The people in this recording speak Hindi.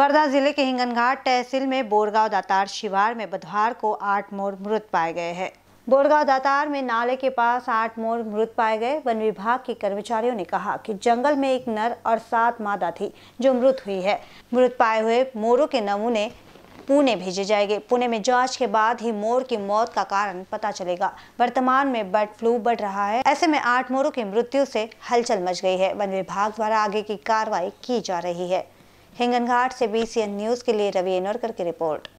वर्धा जिले के हिंगनघाट तहसील में बोरगांव दातार शिवार में बुधवार को आठ मोर मृत पाए गए हैं बोरगांव दातार में नाले के पास आठ मोर मृत पाए गए वन विभाग के कर्मचारियों ने कहा कि जंगल में एक नर और सात मादा थी जो मृत हुई है मृत पाए हुए मोरों के नमूने पुणे भेजे जाएंगे पुणे में जांच के बाद ही मोर की मौत का कारण पता चलेगा वर्तमान में बर्ड फ्लू बढ़ रहा है ऐसे में आठ मोरों की मृत्यु से हलचल मच गई है वन विभाग द्वारा आगे की कार्रवाई की जा रही है हिंगनघाट से बीसीएन न्यूज़ के लिए रवि एनोरकर की रिपोर्ट